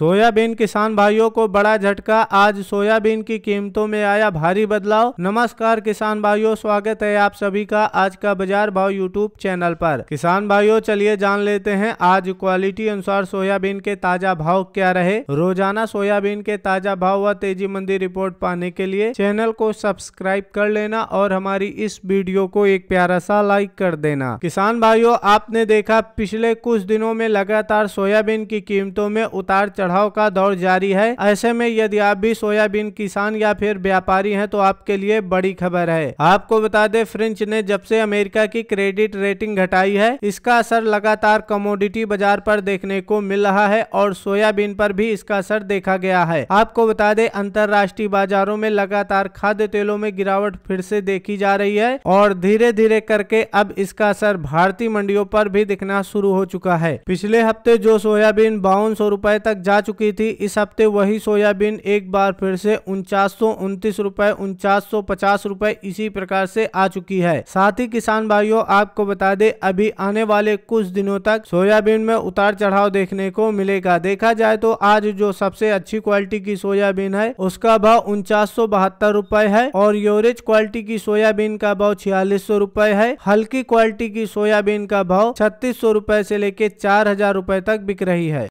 soybean किसान भाइयों को बड़ा झटका आज सोयाबीन की कीमतों में आया भारी बदलाव नमस्कार किसान भाइयों स्वागत है आप सभी का आज का बाजार भाव यूट्यूब चैनल पर किसान भाइयों चलिए जान लेते हैं आज क्वालिटी अनुसार सोयाबीन के ताजा भाव क्या रहे रोजाना सोयाबीन के ताजा भाव व तेजी मंदी रिपोर्ट पाने के लिए चैनल को सब्सक्राइब कर लेना और हमारी इस वीडियो को एक प्यारा सा लाइक कर देना किसान भाइयों आपने देखा पिछले कुछ दिनों में लगातार सोयाबीन की कीमतों में उतार चढ़ चढ़ाव का दौर जारी है ऐसे में यदि आप भी सोयाबीन किसान या फिर व्यापारी हैं तो आपके लिए बड़ी खबर है आपको बता दें फ्रेंच ने जब से अमेरिका की क्रेडिट रेटिंग घटाई है इसका असर लगातार कमोडिटी बाजार पर देखने को मिल रहा है और सोयाबीन पर भी इसका असर देखा गया है आपको बता दें अंतर्राष्ट्रीय बाजारों में लगातार खाद्य तेलों में गिरावट फिर से देखी जा रही है और धीरे धीरे करके अब इसका असर भारतीय मंडियों पर भी दिखना शुरू हो चुका है पिछले हफ्ते जो सोयाबीन बावन सौ तक जा जा चुकी थी इस हफ्ते वही सोयाबीन एक बार फिर से उनचास सौ उनतीस रुपए उनचास सौ पचास रुपए इसी प्रकार से आ चुकी है साथ ही किसान भाइयों आपको बता दे अभी आने वाले कुछ दिनों तक सोयाबीन में उतार चढ़ाव देखने को मिलेगा देखा जाए तो आज जो सबसे अच्छी क्वालिटी की सोयाबीन है उसका भाव उनचास सौ बहत्तर रुपए है और योरेज क्वालिटी की सोयाबीन का भाव छियालीस सौ रुपए है हल्की क्वालिटी की सोयाबीन का भाव छत्तीस सौ रुपए से लेके चार हजार रुपए तक बिक रही है